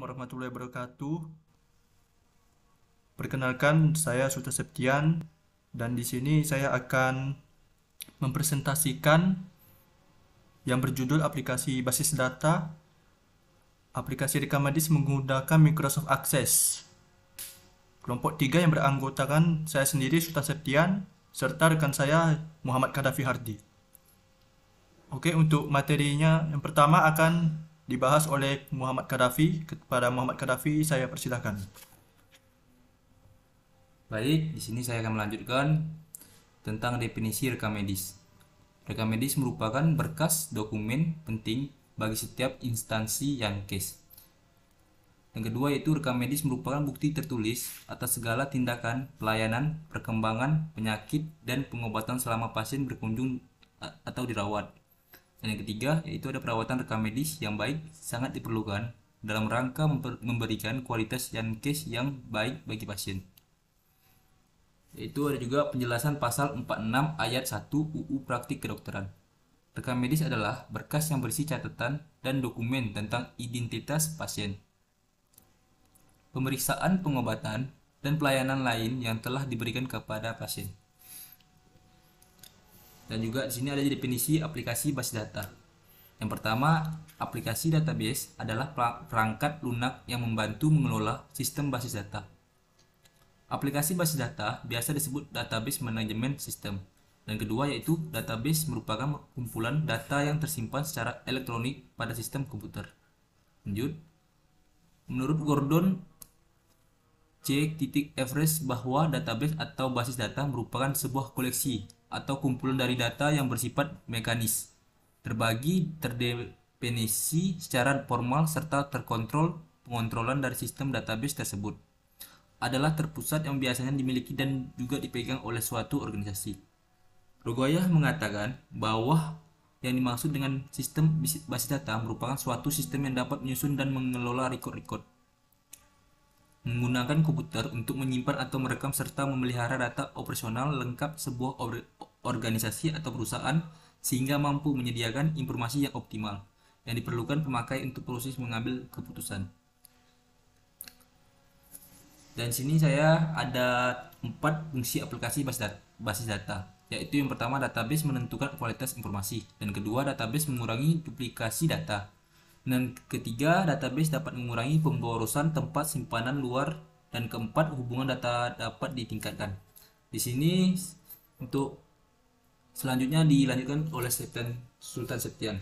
warahmatullahi wabarakatuh. Perkenalkan, saya Suta Septian dan di sini saya akan mempresentasikan yang berjudul aplikasi basis data aplikasi Rekamadis menggunakan Microsoft Access. Kelompok tiga yang beranggotakan saya sendiri Suta Septian serta rekan saya Muhammad Kadafi Hardi. Oke, untuk materinya yang pertama akan dibahas oleh Muhammad Gaddafi. Kepada Muhammad Gaddafi saya persilahkan. Baik, di sini saya akan melanjutkan tentang definisi rekam medis. Rekam medis merupakan berkas dokumen penting bagi setiap instansi yang case. Yang kedua yaitu rekam medis merupakan bukti tertulis atas segala tindakan, pelayanan, perkembangan, penyakit, dan pengobatan selama pasien berkunjung atau dirawat. Dan yang ketiga, yaitu ada perawatan rekam medis yang baik sangat diperlukan dalam rangka memberikan kualitas dan case yang baik bagi pasien. Yaitu ada juga penjelasan pasal 46 ayat 1 UU Praktik Kedokteran. Rekam medis adalah berkas yang berisi catatan dan dokumen tentang identitas pasien. Pemeriksaan pengobatan dan pelayanan lain yang telah diberikan kepada pasien dan juga di sini ada definisi aplikasi basis data. Yang pertama, aplikasi database adalah perangkat lunak yang membantu mengelola sistem basis data. Aplikasi basis data biasa disebut database management system. Dan kedua yaitu database merupakan kumpulan data yang tersimpan secara elektronik pada sistem komputer. Lanjut. Menurut Gordon C. Everest bahwa database atau basis data merupakan sebuah koleksi atau kumpulan dari data yang bersifat mekanis, terbagi terdefinisi secara formal serta terkontrol pengontrolan dari sistem database tersebut adalah terpusat yang biasanya dimiliki dan juga dipegang oleh suatu organisasi. Rogoyah mengatakan bahwa yang dimaksud dengan sistem basis data merupakan suatu sistem yang dapat menyusun dan mengelola record-record menggunakan komputer untuk menyimpan atau merekam serta memelihara data operasional lengkap sebuah or organisasi atau perusahaan sehingga mampu menyediakan informasi yang optimal yang diperlukan pemakai untuk proses mengambil keputusan. Dan sini saya ada empat fungsi aplikasi basis data, yaitu yang pertama database menentukan kualitas informasi, dan kedua database mengurangi duplikasi data, dan ketiga, database dapat mengurangi pemborosan tempat simpanan luar. Dan keempat, hubungan data dapat ditingkatkan. Di sini untuk selanjutnya dilanjutkan oleh Sultan Sultan Septian.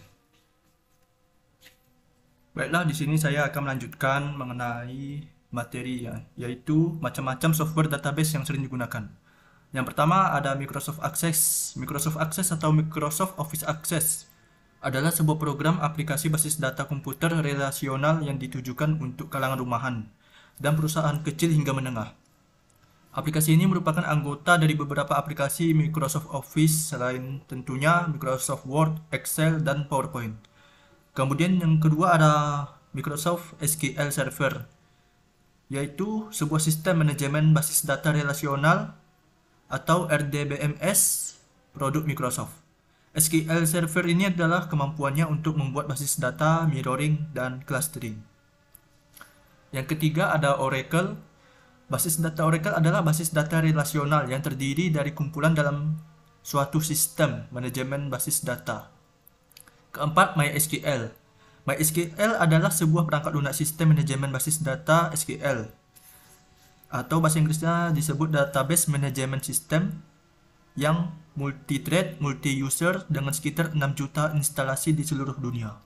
Baiklah, di sini saya akan melanjutkan mengenai materi ya, yaitu macam-macam software database yang sering digunakan. Yang pertama ada Microsoft Access, Microsoft Access atau Microsoft Office Access adalah sebuah program aplikasi basis data komputer relasional yang ditujukan untuk kalangan rumahan dan perusahaan kecil hingga menengah. Aplikasi ini merupakan anggota dari beberapa aplikasi Microsoft Office selain tentunya Microsoft Word, Excel, dan PowerPoint. Kemudian yang kedua ada Microsoft SQL Server, yaitu sebuah sistem manajemen basis data relasional atau RDBMS produk Microsoft. SQL Server ini adalah kemampuannya untuk membuat basis data, mirroring, dan clustering. Yang ketiga ada Oracle. Basis data Oracle adalah basis data relasional yang terdiri dari kumpulan dalam suatu sistem manajemen basis data. Keempat, MySQL. MySQL adalah sebuah perangkat lunak sistem manajemen basis data SQL atau bahasa Inggrisnya disebut database management system yang multi-thread, multi-user dengan sekitar 6 juta instalasi di seluruh dunia.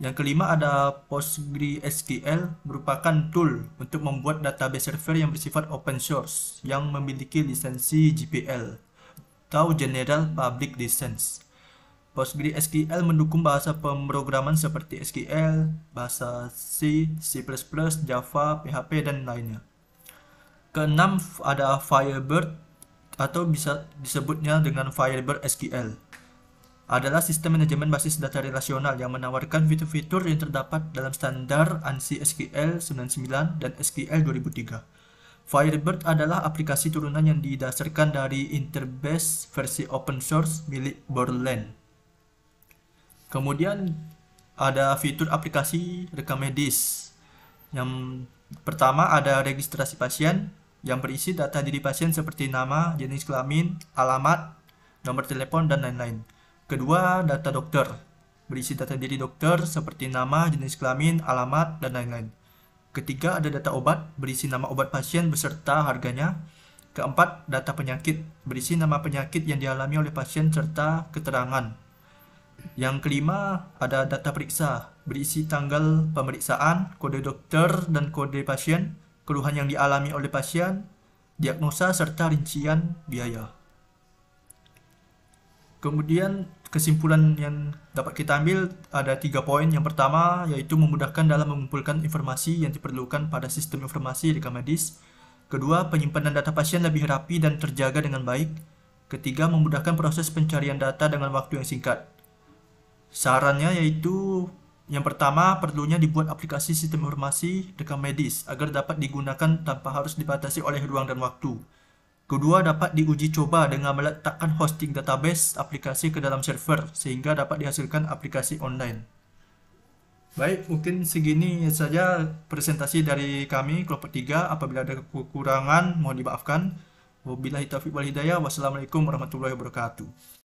Yang kelima ada PostgreSQL merupakan tool untuk membuat database server yang bersifat open source yang memiliki lisensi GPL atau General Public License. PostgreSQL mendukung bahasa pemrograman seperti SQL, bahasa C, C++, Java, PHP, dan lainnya. Keenam ada Firebird atau bisa disebutnya dengan Firebird SQL adalah sistem manajemen basis data relasional yang menawarkan fitur-fitur yang terdapat dalam standar ANSI SQL 99 dan SQL 2003. Firebird adalah aplikasi turunan yang didasarkan dari Interbase versi open source milik Borland. Kemudian ada fitur aplikasi rekam medis. Yang pertama ada registrasi pasien, yang berisi data diri pasien seperti nama, jenis kelamin, alamat, nomor telepon, dan lain-lain. Kedua, data dokter berisi data diri dokter seperti nama, jenis kelamin, alamat, dan lain-lain. Ketiga, ada data obat berisi nama obat pasien beserta harganya. Keempat, data penyakit berisi nama penyakit yang dialami oleh pasien serta keterangan. Yang kelima, ada data periksa berisi tanggal pemeriksaan, kode dokter, dan kode pasien keluhan yang dialami oleh pasien, diagnosa, serta rincian biaya. Kemudian kesimpulan yang dapat kita ambil ada tiga poin. Yang pertama yaitu memudahkan dalam mengumpulkan informasi yang diperlukan pada sistem informasi medis. Kedua, penyimpanan data pasien lebih rapi dan terjaga dengan baik. Ketiga, memudahkan proses pencarian data dengan waktu yang singkat. Sarannya yaitu yang pertama, perlunya dibuat aplikasi sistem informasi rekam medis agar dapat digunakan tanpa harus dibatasi oleh ruang dan waktu. Kedua, dapat diuji coba dengan meletakkan hosting database aplikasi ke dalam server sehingga dapat dihasilkan aplikasi online. Baik, mungkin segini saja presentasi dari kami kelompok 3. Apabila ada kekurangan, mohon dimaafkan. Wabillahi taufiq wal hidayah. Wassalamualaikum warahmatullahi wabarakatuh.